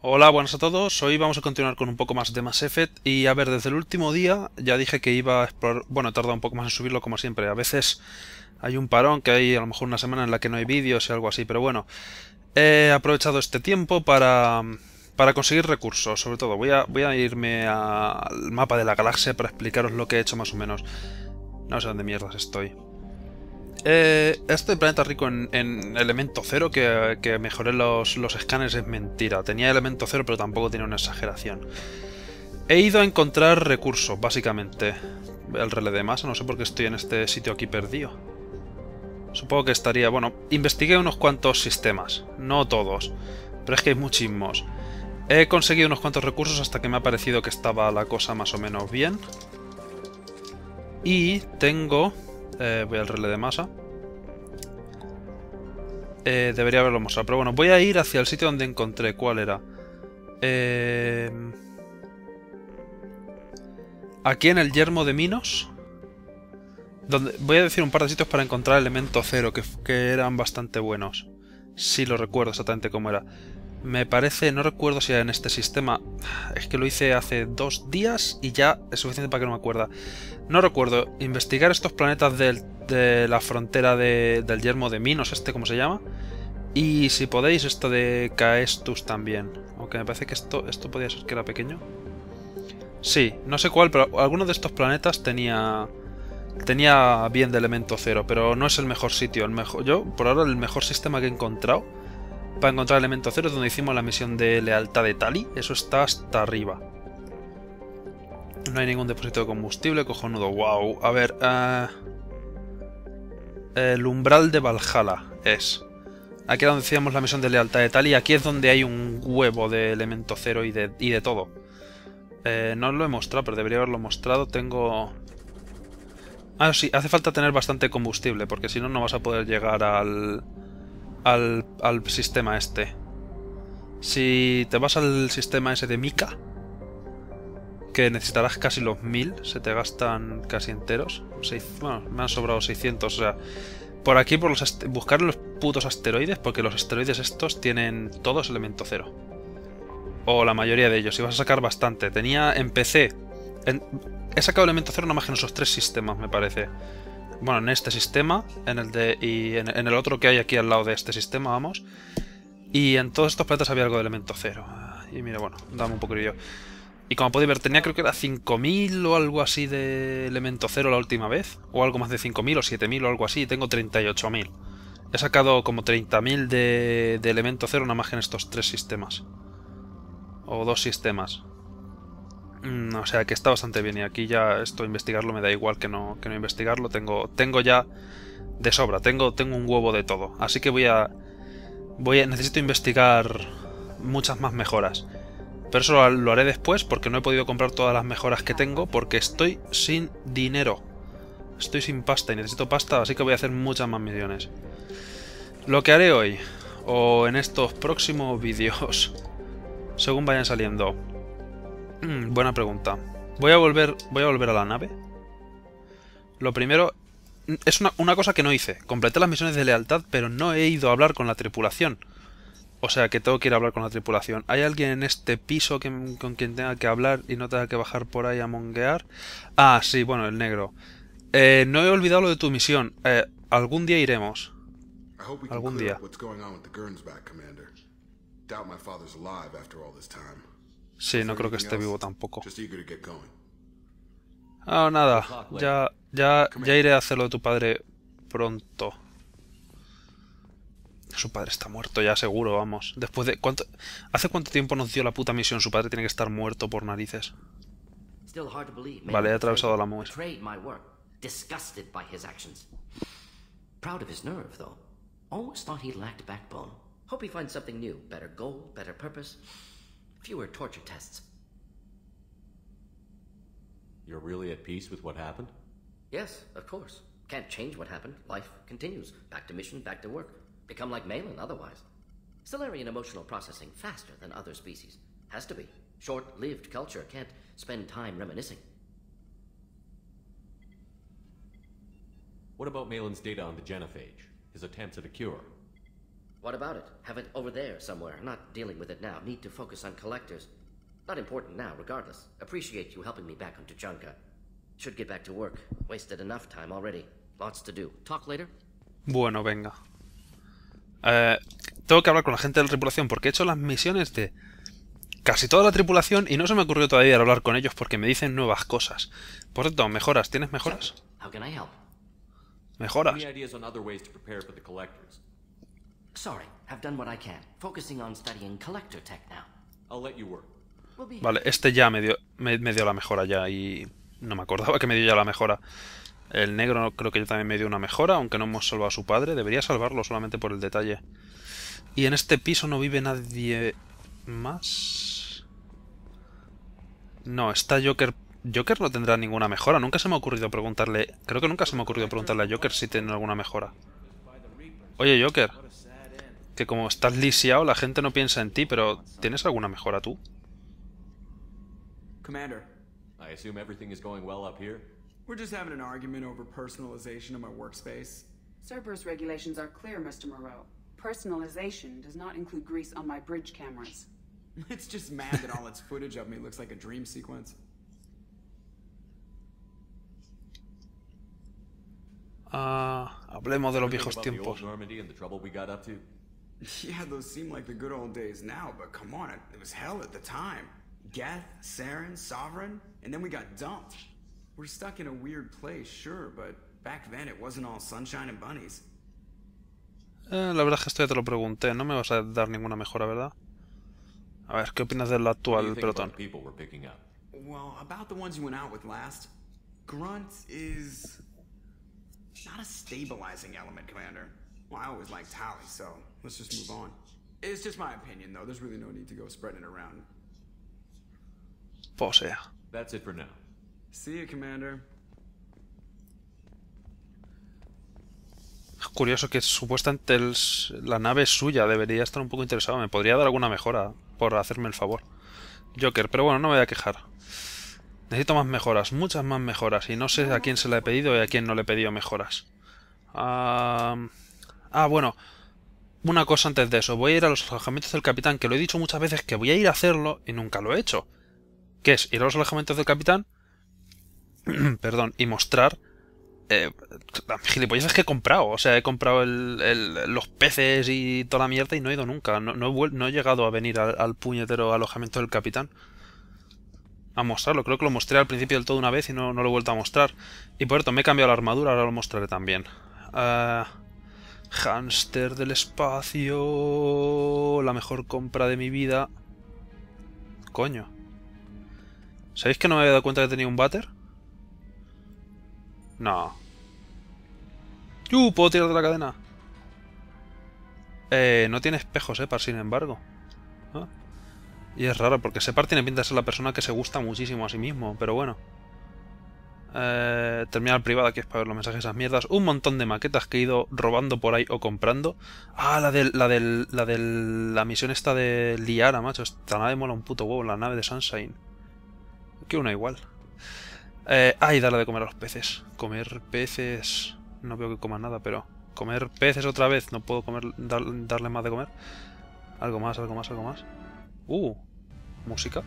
Hola, buenas a todos. Hoy vamos a continuar con un poco más de Mass Effect y a ver, desde el último día ya dije que iba a explorar... Bueno, he tardado un poco más en subirlo como siempre. A veces hay un parón que hay a lo mejor una semana en la que no hay vídeos y algo así, pero bueno. He aprovechado este tiempo para, para conseguir recursos, sobre todo. Voy a, voy a irme al mapa de la galaxia para explicaros lo que he hecho más o menos. No sé dónde mierdas estoy. Eh, este planeta rico en, elemento cero, que, que mejoré los, los escáneres, es mentira. Tenía elemento cero, pero tampoco tiene una exageración. He ido a encontrar recursos, básicamente. El relé de masa, no sé por qué estoy en este sitio aquí perdido. Supongo que estaría... Bueno, investigué unos cuantos sistemas. No todos. Pero es que hay muchísimos. He conseguido unos cuantos recursos hasta que me ha parecido que estaba la cosa más o menos bien. Y tengo eh, voy al relé de masa. Eh, debería haberlo mostrado. Pero bueno, voy a ir hacia el sitio donde encontré. ¿Cuál era? Eh, aquí en el yermo de Minos. Donde... Voy a decir un par de sitios para encontrar elemento cero, que, eran bastante buenos. Si lo recuerdo exactamente cómo era. Me parece, no recuerdo si era en este sistema, es que lo hice hace dos días y ya es suficiente para que no me acuerda. No recuerdo, investigar estos planetas de la frontera del yermo de Minos, este como se llama, y si podéis esto de Caestus también, aunque me parece que esto, esto podía ser que era pequeño. Sí, no sé cuál, pero alguno de estos planetas tenía tenía bien de elemento cero, pero no es el mejor sitio. El mejor, yo, por ahora, el mejor sistema que he encontrado para encontrar elemento cero, donde hicimos la misión de lealtad de Tali. Eso está hasta arriba. No hay ningún depósito de combustible, cojonudo. Wow. A ver, eh, el umbral de Valhalla es. Aquí es donde hacíamos la misión de lealtad de Tali. Aquí es donde hay un huevo de elemento cero y de, todo. Eh, no lo he mostrado, pero debería haberlo mostrado. Tengo... Ah, sí, hace falta tener bastante combustible, porque si no, no vas a poder llegar al al, al sistema este. Si te vas al sistema ese de Mika, que necesitarás casi los 1000, se te gastan casi enteros. bueno, me han sobrado 600, o sea... Por aquí, por los buscar los putos asteroides, porque los asteroides estos tienen todos elemento cero. O la mayoría de ellos, y vas a sacar bastante. Tenía, en pc he sacado elemento cero nomás más en esos tres sistemas, me parece bueno, en este sistema, en el de y en, el otro que hay aquí al lado de este sistema, vamos. Y en todos estos platos había algo de elemento cero. Ah, y mira, bueno, dame un yo. Y como podéis ver, tenía creo que era 5000 o algo así de elemento cero la última vez, o algo más de 5000 o 7000 o algo así, y tengo 38000. He sacado como 30.000 de, de elemento cero nada más en estos tres sistemas. O dos sistemas. Mm, o sea que está bastante bien y aquí ya esto investigarlo me da igual que no, no investigarlo. Tengo, tengo ya de sobra, tengo, tengo un huevo de todo. Así que voy a, voy a... Necesito investigar muchas más mejoras. Pero eso lo haré después porque no he podido comprar todas las mejoras que tengo porque estoy sin dinero. Estoy sin pasta y necesito pasta, así que voy a hacer muchas más misiones. Lo que haré hoy, o en estos próximos vídeos, según vayan saliendo, Mm, buena pregunta. Voy a volver, voy a volver a la nave. Lo primero es una, cosa que no hice. Completé las misiones de lealtad, pero no he ido a hablar con la tripulación. O sea que tengo que ir a hablar con la tripulación. ¿Hay alguien en este piso con quien tenga que hablar y no tenga que bajar por ahí a monguear? Ah, sí, bueno, el negro. Eh, no he olvidado lo de tu misión. Eh, algún día iremos. Algún día. Sí, no creo que esté vivo tampoco. Ah, oh, nada. Ya, ya, ya iré a hacerlo de tu padre pronto. Su padre está muerto ya, seguro, vamos. Después de... ¿cuánto, ¿Hace cuánto tiempo anunció dio la puta misión? Su padre tiene que estar muerto por narices. Vale, he atravesado la muerte. Proud of his nerve, though. Almost thought he lacked backbone. Hope he finds something new. Better goal, better purpose. fewer torture tests. You're really at peace with what happened? Yes, of course. Can't change what happened. Life continues. Back to mission, back to work. Become like Malin otherwise. Solarian emotional processing faster than other species. Has to be. Short-lived culture can't spend time reminiscing. What about Malin's data on the genophage? His attempts at a cure? What about it? Have it over there somewhere. not dealing with it now. Need to focus on collectors. Not important now, regardless. Appreciate you helping me back on Junka. Should get back to work. Wasted enough time already. Lots to do. Talk later. Bueno, venga. Eh, tengo que hablar con la gente de la tripulación porque he hecho las misiones de casi toda la tripulación y no se me ocurrió todavía hablar con ellos porque me dicen nuevas cosas. Por cierto, mejoras. ¿Tienes mejoras? Mejoras. Vale, este ya me dio, me, me dio la mejora ya y no me acordaba que me dio ya la mejora. El negro creo que yo también me dio una mejora, aunque no hemos salvado a su padre. Debería salvarlo solamente por el detalle. Y en este piso no vive nadie más. No, está Joker. Joker no tendrá ninguna mejora. Nunca se me ha ocurrido preguntarle... Creo que nunca se me ha ocurrido preguntarle a Joker si tiene alguna mejora. Oye, Joker que como estás lisiado, la gente no piensa en ti, pero ¿tienes alguna mejora tú? Commander. I assume everything is going well up here. We're just having an argument over personalization of my workspace. Cerberus regulations are clear, Mr. Moreau. Personalization does not include grease on my bridge cameras. It's just mad that all its footage of me looks like a dream sequence. Ah, uh, hablemos de los viejos tiempos. Yeah, those seem like the good old days now, but come on, it, it was hell at the time. Geth, Saren, Sovereign, and then we got dumped. We're stuck in a weird place, sure, but back then it wasn't all sunshine and bunnies. Eh, la verdad es que esto ya te lo pregunté, no me vas a dar ninguna mejora, ¿verdad? A ver, ¿qué opinas del actual pelotón? Well, about the ones you went out with last, Grunt is not a stabilizing element, Commander. Well, I always liked Tally, so Let's just move on. It's just my opinion, though. There's really no need to go spreading around. That's it for now. See you, Commander. curioso que supuestamente la nave es suya, debería estar un poco interesado. Me podría dar alguna mejora por hacerme el favor. Joker, pero bueno, no me voy a quejar. Necesito más mejoras, muchas más mejoras. Y no sé a quién se la he pedido y a quién no le he pedido mejoras. Ah, ah bueno. Una cosa antes de eso, voy a ir a los alojamientos del capitán, que lo he dicho muchas veces que voy a ir a hacerlo y nunca lo he hecho. ¿Qué es ir a los alojamientos del capitán, perdón, y mostrar eh, gilipollas que he comprado. O sea, he comprado el, los peces y toda la mierda y no he ido nunca. No, he, llegado a venir al, puñetero alojamiento del capitán. A mostrarlo. Creo que lo mostré al principio del todo una vez y no, lo he vuelto a mostrar. Y por cierto, me he cambiado la armadura, ahora lo mostraré también. Ah, Hamster del espacio. La mejor compra de mi vida. Coño. ¿Sabéis que no me había dado cuenta que tenía un váter? No. ¡Uh! ¿Puedo tirar de la cadena? Eh, no tiene espejos, eh, sin embargo. ¿Ah? Y es raro, porque Separ tiene pinta de ser la persona que se gusta muchísimo a sí mismo, pero bueno eh, terminal privada que es para ver los mensajes esas mierdas, un montón de maquetas que he ido robando por ahí o comprando. Ah, la de la de la de la misión esta de Liara, macho, esta nave mola un puto huevo, la nave de Sunshine. Que una igual. Eh, ah, y darle de comer a los peces. Comer peces... No veo que coman nada, pero... Comer peces otra vez. No puedo comer darle más de comer. Algo más, algo más, algo más. Uh, música.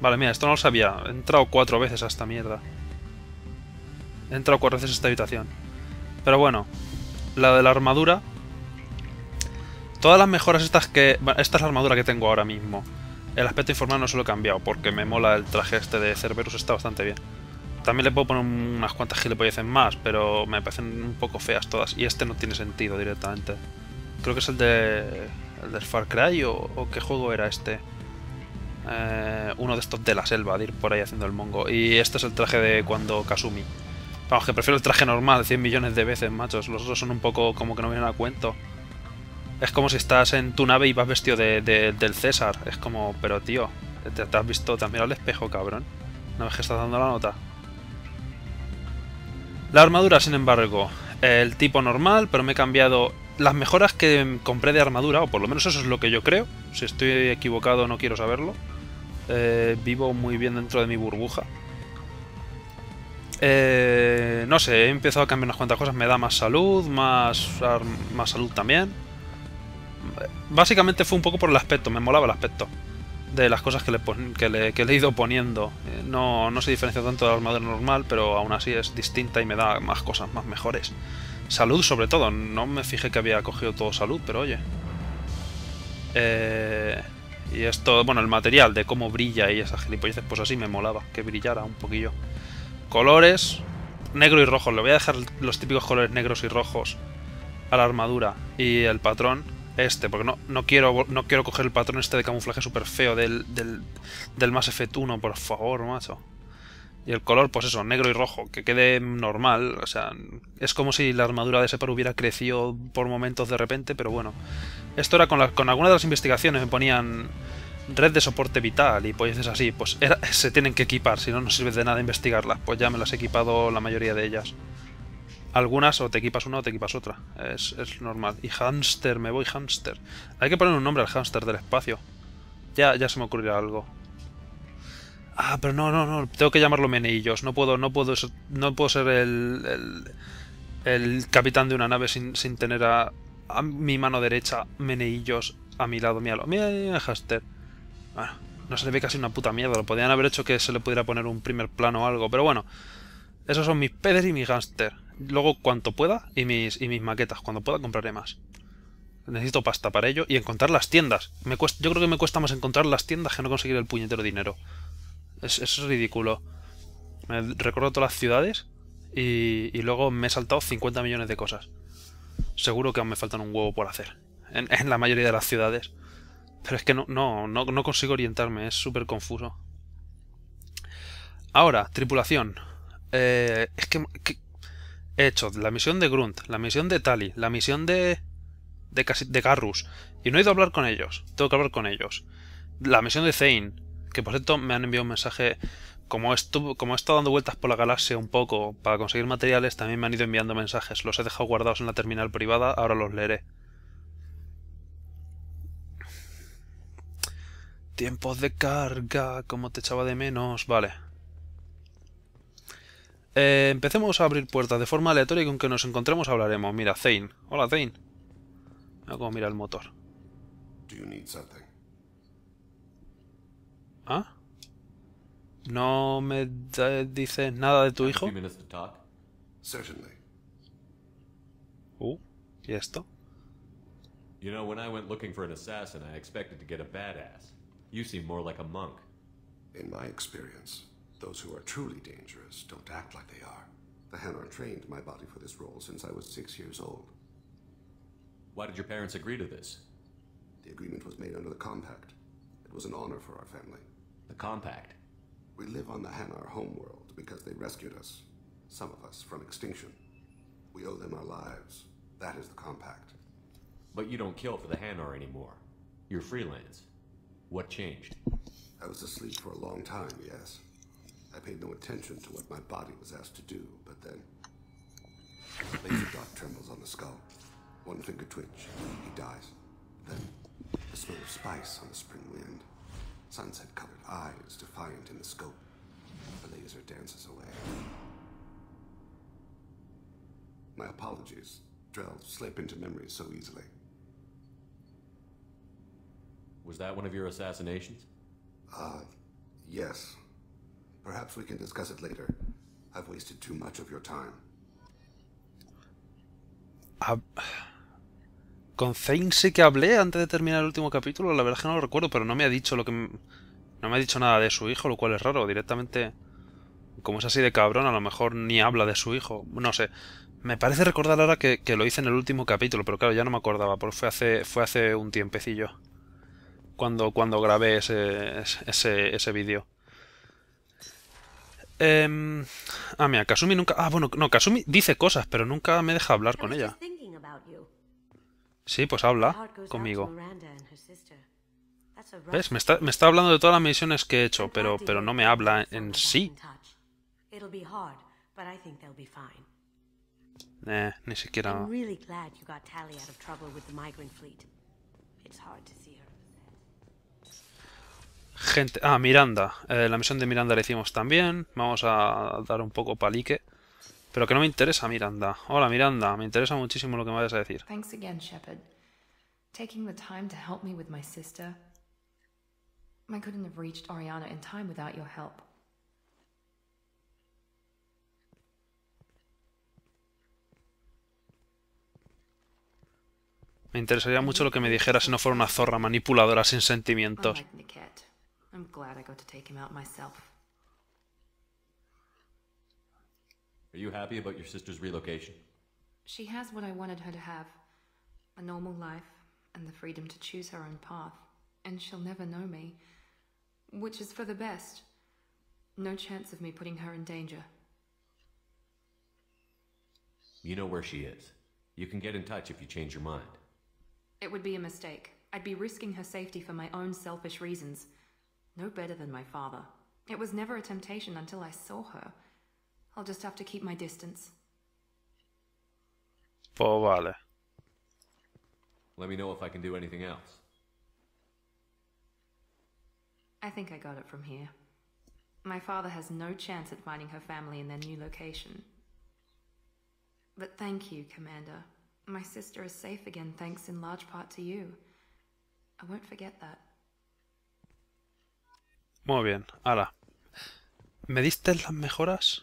Vale, mira, esto no lo sabía. He entrado cuatro veces a esta mierda. He entrado cuatro veces a esta habitación. Pero bueno, la de la armadura... Todas las mejoras estas que... Bueno, esta es la armadura que tengo ahora mismo. El aspecto informal no se lo he cambiado, porque me mola el traje este de Cerberus, está bastante bien. También le puedo poner unas cuantas gilipolleces más, pero me parecen un poco feas todas. Y este no tiene sentido directamente. Creo que es el de... el de Far Cry, o, o qué juego era este... Eh, uno de estos de la selva, de ir por ahí haciendo el mongo. Y este es el traje de cuando Kasumi. Vamos, que prefiero el traje normal 100 millones de veces, machos. Los otros son un poco como que no vienen a cuento. Es como si estás en tu nave y vas vestido del César. Es como, pero tío, te, te has visto también al espejo, cabrón. No ves que estás dando la nota. La armadura, sin embargo, el tipo normal, pero me he cambiado las mejoras que compré de armadura, o por lo menos eso es lo que yo creo. Si estoy equivocado no quiero saberlo. Eh, vivo muy bien dentro de mi burbuja. Eh, no sé, he empezado a cambiar unas cuantas cosas. Me da más salud, más, más salud también. Básicamente fue un poco por el aspecto, me molaba el aspecto de las cosas que le, he ido poniendo. Eh, no, no, se diferencia tanto de la armadura normal, pero aún así es distinta y me da más cosas, más mejores. Salud sobre todo, no me fijé que había cogido todo salud, pero oye. Eh... Y esto, bueno, el material de cómo brilla y esas gilipolleces, pues así me molaba, que brillara un poquillo. Colores, negro y rojo, le voy a dejar los típicos colores negros y rojos a la armadura y el patrón este, porque no, no, quiero, no quiero coger el patrón este de camuflaje súper feo del, del, del 1, por favor, macho y el color, pues eso, negro y rojo, que quede normal. O sea, es como si la armadura de ese par hubiera crecido por momentos de repente, pero bueno. Esto era con, algunas con algunas de las investigaciones, me ponían red de soporte vital y pues es así, pues se tienen que equipar, si no, no sirve de nada investigarlas. Pues ya me las he equipado la mayoría de ellas. Algunas o te equipas una o te equipas otra, es, es normal. Y hamster, me voy hamster. Hay que poner un nombre al hamster del espacio. Ya, ya se me ocurrirá algo. Ah, pero no, no, no, tengo que llamarlo Meneillos. No puedo, no puedo, no puedo ser el, el, capitán de una nave sin, tener a, a, mi mano derecha Meneillos a mi lado. Míralo, mira, Bueno, ah, no se le ve casi una puta mierda. Lo podrían haber hecho que se le pudiera poner un primer plano o algo, pero bueno. Esos son mis peders y mis Haster. Luego, cuanto pueda, y mis, y mis maquetas. Cuando pueda, compraré más necesito pasta para ello y encontrar las tiendas. Me cuesta, yo creo que me cuesta más encontrar las tiendas que no conseguir el puñetero dinero. Es, es ridículo. Me todas las ciudades y, y, luego me he saltado 50 millones de cosas. Seguro que aún me faltan un huevo por hacer. En, la mayoría de las ciudades. Pero es que no, no, consigo orientarme, es súper confuso. Ahora, tripulación. Eh, es que, he hecho la misión de Grunt, la misión de Tali, la misión de de, de Garrus. Y no he ido a hablar con ellos. Tengo que hablar con ellos. La misión de Zane que por cierto me han enviado un mensaje, como, he estado dando vueltas por la galaxia un poco para conseguir materiales, también me han ido enviando mensajes, los he dejado guardados en la terminal privada, ahora los leeré. Tiempos de carga, como te echaba de menos, vale. Eh, empecemos a abrir puertas de forma aleatoria y con que nos encontremos hablaremos. Mira, Zane. Hola, Zane. Mira mira el motor. ¿Ah? ¿No me dices nada de tu hijo? Uh, ¿y esto? You know, when I went looking for an assassin, I expected to get a badass. You seem more like a monk. In my experience, those who are truly dangerous don't act like they are. The Hammer trained my body for this role since I was six years old. Why did your parents agree to this? The agreement was made under the compact. It was an honor for our family. The Compact. We live on the Hanar homeworld because they rescued us, some of us, from extinction. We owe them our lives. That is the Compact. But you don't kill for the Hanar anymore. You're freelance. What changed? I was asleep for a long time, yes. I paid no attention to what my body was asked to do, but then... Laser dot trembles on the skull. One finger twitch. He dies. Then, the smell of spice on the spring wind sunset-colored eyes defiant in the scope. The laser dances away. My apologies. Drell slip into memory so easily. Was that one of your assassinations? Ah, uh, yes. Perhaps we can discuss it later. I've wasted too much of your time. i Con Zane sí que hablé antes de terminar el último capítulo, la verdad es que no lo recuerdo, pero no me ha dicho lo que... No me ha dicho nada de su hijo, lo cual es raro, directamente... Como es así de cabrón, a lo mejor ni habla de su hijo, no sé. Me parece recordar ahora que, lo hice en el último capítulo, pero claro, ya no me acordaba, porque fue hace, fue hace un tiempecillo. Cuando, cuando grabé ese, ese, ese vídeo. Em, ah, mira, Kasumi nunca... Ah, bueno, no, Kasumi dice cosas, pero nunca me deja hablar con ella. Sí, pues habla conmigo. ¿Ves? Me está, hablando de todas las misiones que he hecho, pero, pero no me habla en sí. Eh, ni siquiera... Gente... Ah, Miranda. Eh, la misión de Miranda la hicimos también. Vamos a dar un poco palique. Pero que no me interesa, Miranda. Hola, Miranda. Me interesa muchísimo lo que me vayas a decir. Thanks again, Shepard. Taking the time to help me with my sister. I couldn't have reached Ariana in time without your help. Me interesaría mucho lo que me dijera si no fuera una zorra manipuladora sin sentimientos. I'm glad I got to take him out myself. Are you happy about your sister's relocation? She has what I wanted her to have a normal life and the freedom to choose her own path, and she'll never know me, which is for the best. No chance of me putting her in danger. You know where she is. You can get in touch if you change your mind. It would be a mistake. I'd be risking her safety for my own selfish reasons. No better than my father. It was never a temptation until I saw her. I'll just have to keep my distance. a while. Let me know if I can do anything else. I think I got it from here. My father has no chance at finding her family in their new location. But thank you, Commander. My sister is safe again thanks in large part to you. I won't forget that. Muy bien, ahora. ¿Me diste las mejoras?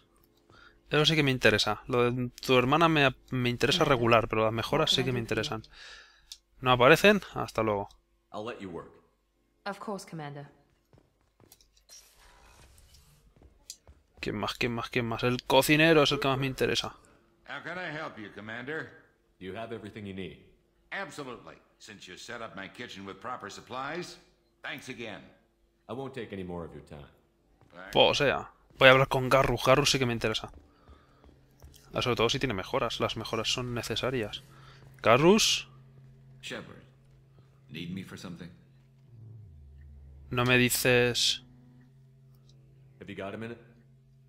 Eso sí que me interesa. Lo de tu hermana me, me interesa regular, pero las mejoras sí que me interesan. ¿No aparecen? Hasta luego. ¿Quién más? ¿Quién más? ¿Quién más? El cocinero es el que más me interesa. How can I help you, Commander? Do you have everything you need? Absolutely. Since you set up my kitchen with proper supplies, thanks again. I won't take any more of your time. Pues sea, voy a hablar con Garru. Garru sí que me interesa. Ah, sobre todo si tiene mejoras. Las mejoras son necesarias. Carrus. Shepard, need me for something. No me dices. Have you got a minute?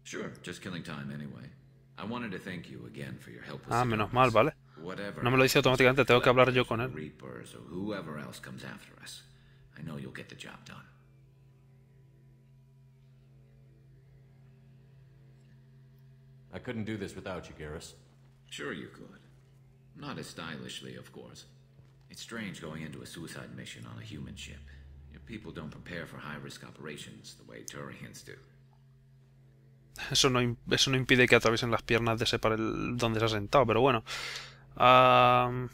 Sure, just killing time anyway. I wanted to thank you again for your help with Ah, mal, vale. No me lo dice automáticamente, tengo que hablar yo con él. Reapers or whoever else comes after us. I know you'll get the job done. I couldn't do this without you, Garrus. Sure you could. Not as stylishly, of course. It's strange going into a suicide mission on a human ship. Your people don't prepare for high-risk operations the way Turians do. Eso no, eso no impide que atraviesen las piernas de ese para el, donde se ha sentado, pero bueno. Um,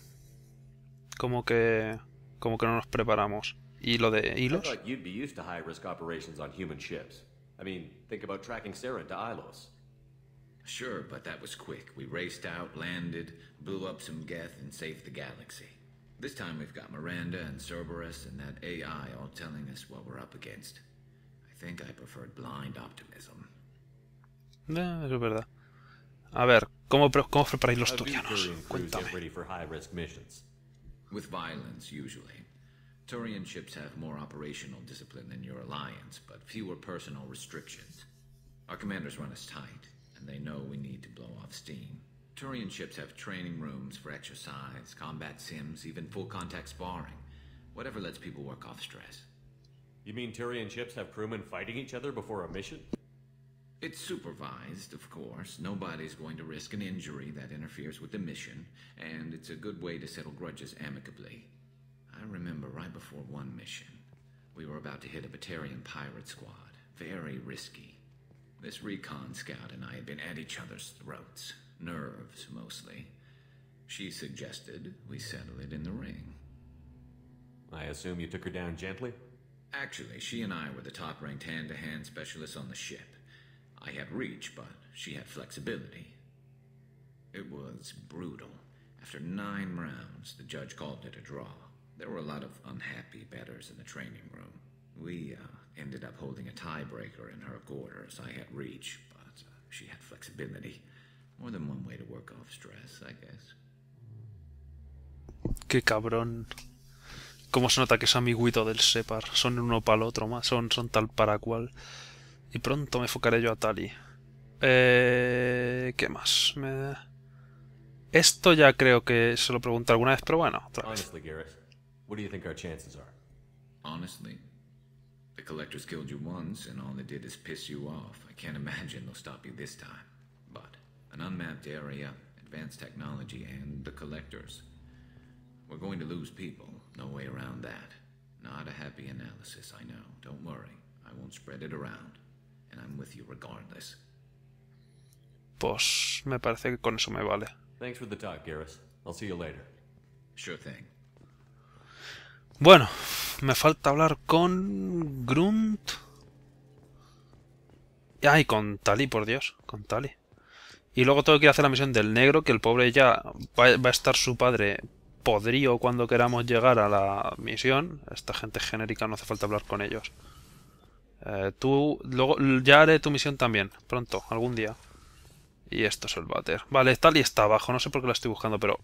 como que como que no nos preparamos. ¿Y lo de hilos? I you'd be used to high-risk operations on human ships. I mean, think about tracking Sarah to Ilos. Sure, but that was quick. We raced out, landed, blew up some Geth, and saved the galaxy. This time we've got Miranda and Cerberus and that AI all telling us what we're up against. I think I preferred blind optimism. No, eso es verdad. A ver, ¿cómo, cómo preparáis los Turianos? Cuéntame. With violence, usually. Turian ships have more operational discipline than your alliance, but fewer personal restrictions. Our commanders run us tight and they know we need to blow off steam. Turian ships have training rooms for exercise, combat sims, even full contact sparring. Whatever lets people work off stress. You mean Turian ships have crewmen fighting each other before a mission? It's supervised, of course. Nobody's going to risk an injury that interferes with the mission, and it's a good way to settle grudges amicably. I remember right before one mission, we were about to hit a Batarian pirate squad. Very risky. This recon scout and I had been at each other's throats, nerves mostly. She suggested we settle it in the ring. I assume you took her down gently? Actually, she and I were the top ranked hand to hand specialists on the ship. I had reach, but she had flexibility. It was brutal. After nine rounds, the judge called it a draw. There were a lot of unhappy betters in the training room. We, uh, ended up holding a tiebreaker in her quarters. I had reach, but uh, she had flexibility. More than one way to work off stress, I guess. Qué cabrón. Cómo se nota que es amiguito del Separ. Son uno para el otro más. Son, son tal para cual. Y pronto me enfocaré yo a Tali. Eh, ¿Qué más? Me... Esto ya creo que se lo pregunté alguna vez, pero bueno, otra vez. Honestly, Garrett, what do you think our chances are? Honestly, The Collectors killed you once, and all they did is piss you off. I can't imagine they'll stop you this time. But an unmapped area, advanced technology, and the Collectors. We're going to lose people. No way around that. Not a happy analysis, I know. Don't worry. I won't spread it around. And I'm with you regardless. Pues me parece que con eso me vale. Thanks for the talk, Garrus. I'll see you later. Sure thing. Bueno, Me falta hablar con Grunt. Ay, con Tali, por Dios. Con Tali. Y luego tengo que ir a hacer la misión del negro, que el pobre ya va, a estar su padre podrío cuando queramos llegar a la misión. Esta gente genérica no hace falta hablar con ellos. Eh, tú, luego, ya haré tu misión también, pronto, algún día. Y esto es el váter. Vale, Tali está abajo, no sé por qué la estoy buscando, pero...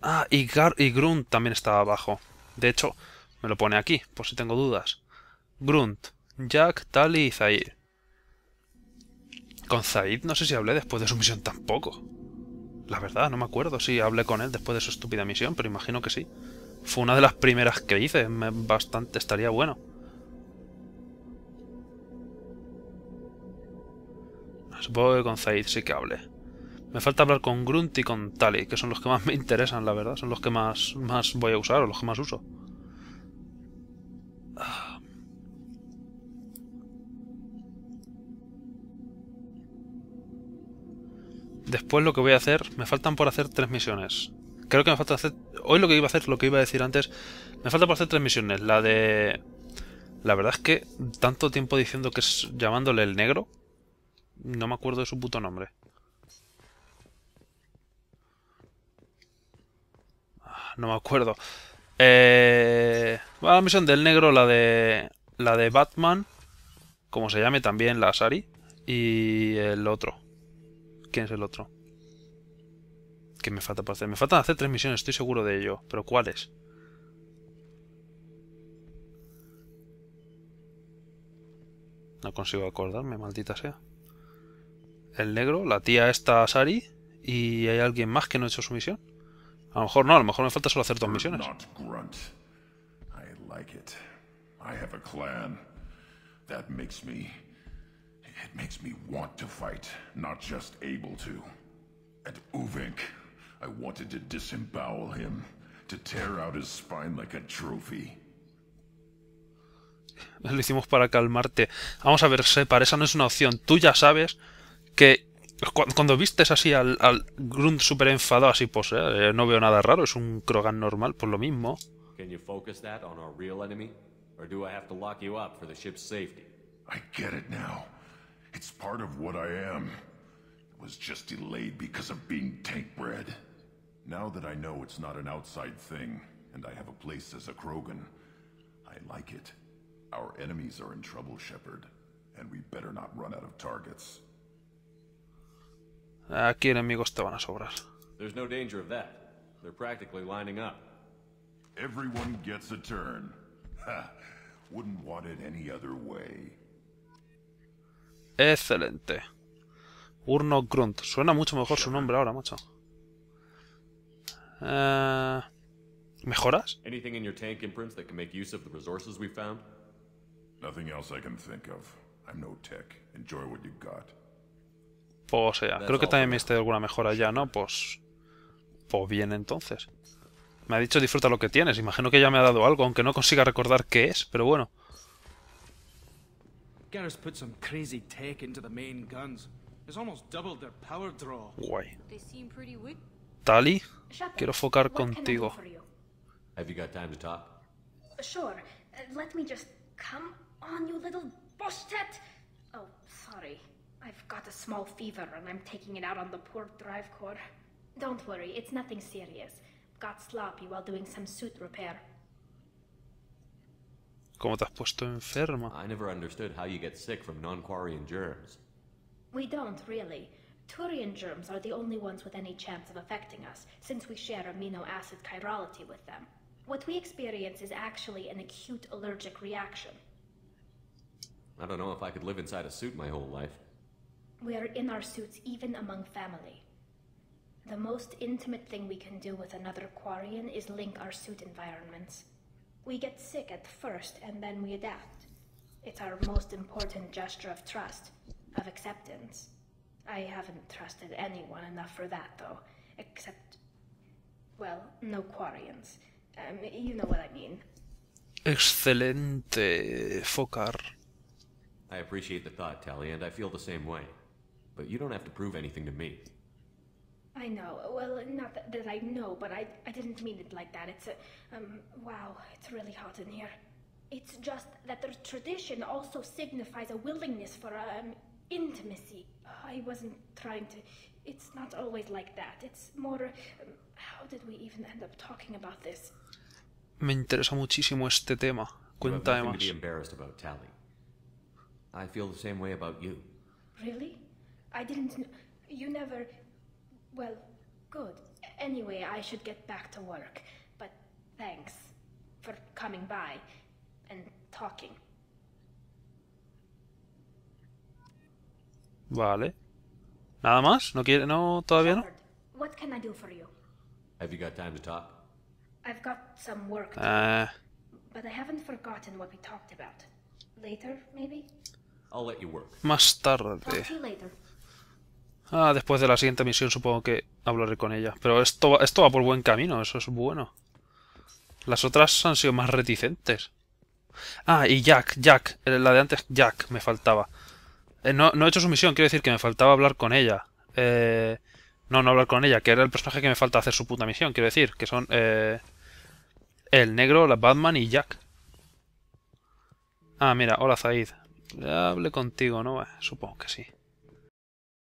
Ah, y, y Grunt también está abajo. De hecho, me lo pone aquí, por si tengo dudas. Grunt, Jack, Tali y Zaid. Con Zaid no sé si hablé después de su misión tampoco. La verdad, no me acuerdo si hablé con él después de su estúpida misión, pero imagino que sí. Fue una de las primeras que hice, bastante estaría bueno. Supongo que con Zaid sí que hablé. Me falta hablar con Grunt y con Tali, que son los que más me interesan, la verdad. Son los que más, más voy a usar o los que más uso. Después lo que voy a hacer, me faltan por hacer tres misiones. Creo que me falta hacer... Hoy lo que iba a hacer, lo que iba a decir antes, me falta por hacer tres misiones. La de... La verdad es que tanto tiempo diciendo que es llamándole el negro, no me acuerdo de su puto nombre. Ah, no me acuerdo. Eh, la misión del negro, la de, la de Batman, como se llame también, la Sari. Y el otro. ¿Quién es el otro? ¿Qué me falta para hacer? Me faltan hacer tres misiones, estoy seguro de ello. ¿Pero cuáles? No consigo acordarme, maldita sea. El negro, la tía esta Sari y hay alguien más que no ha hecho su misión. A lo mejor no, a lo mejor me falta solo hacer dos misiones. I like it. I have a clan. That makes me... It makes me want to fight, not just able to. At Uvink, I wanted to disembowel him, to tear out his spine like a trophy. Lo hicimos para calmarte. Vamos a ver, Separ, esa no es una opción. Tú ya sabes que Cuando así al, al Grunt súper enfadado, así pues, eh, ¿eh? no veo nada raro, es un Krogan normal, por lo mismo. Can you focus that on our real enemy? Or do I have to lock you up for the ship's safety? I get it now. It's part of what I am. It was just delayed because of being tank bred. Now that I know it's not an outside thing, and I have a place as a Krogan, I like it. Our enemies are in trouble, Shepard, and we better not run out of targets. Aquí enemigos te van a sobrar. There's no danger of that. They're practically lining up. Everyone gets a turn. Wouldn't want it any other way. Excelente. Urno Grunt. Suena mucho mejor su nombre ahora, macho. Uh, ¿Mejoras? Anything in your tank imprints that can make use of the resources we found? Nothing else I can think of. I'm no tech. Enjoy what you got. O pues, eh, sea, creo que también me diste alguna mejora ya, ¿no? Pues, pues bien entonces. Me ha dicho disfruta lo que tienes, imagino que ya me ha dado algo, aunque no consiga recordar qué es, pero bueno. Guay. Tali, quiero focar contigo. Sure. Let me just come on, you little bostet! Oh, sorry. I've got a small fever and I'm taking it out on the poor drive core. Don't worry, it's nothing serious. Got sloppy while doing some suit repair. ¿Cómo te has puesto enferma? I never understood how you get sick from non-quarian germs. We don't, really. Turian germs are the only ones with any chance of affecting us, since we share amino acid chirality with them. What we experience is actually an acute allergic reaction. I don't know if I could live inside a suit my whole life. We are in our suits even among family. The most intimate thing we can do with another Quarian is link our suit environments. We get sick at first and then we adapt. It's our most important gesture of trust, of acceptance. I haven't trusted anyone enough for that, though, except, well, no Quarians. Um, you know what I mean. Excelente, Focar. I appreciate the thought, Tally, and I feel the same way but you don't have to prove anything to me. I know. Well, not that, that, I know, but I, I didn't mean it like that. It's a, um, wow, it's really hot in here. It's just that the tradition also signifies a willingness for, um, intimacy. I wasn't trying to, it's not always like that. It's more, um, how did we even end up talking about this? Me interesa muchísimo este tema. Cuéntame más. I feel the same way about you. Really? I didn't... You never... Well, good. Anyway, I should get back to work. But thanks for coming by and talking. Vale. ¿Nada más? ¿No quiere? ¿No? ¿Todavía no? What can I do for you? Have you got time to talk? I've got some work to uh... but I haven't forgotten what we talked about. Later, maybe? I'll let you work. Más tarde. Talk to you later. Ah, después de la siguiente misión supongo que hablaré con ella. Pero esto, esto va por buen camino, eso es bueno. Las otras han sido más reticentes. Ah, y Jack, Jack, eh, la de antes Jack me faltaba. Eh, no, he hecho su misión, quiero decir que me faltaba hablar con ella. Eh, no, no hablar con ella, que era el personaje que me falta hacer su puta misión, quiero decir, que son eh, el negro, la Batman y Jack. Ah, mira, hola Zaid. Hablé contigo, ¿no? supongo que sí.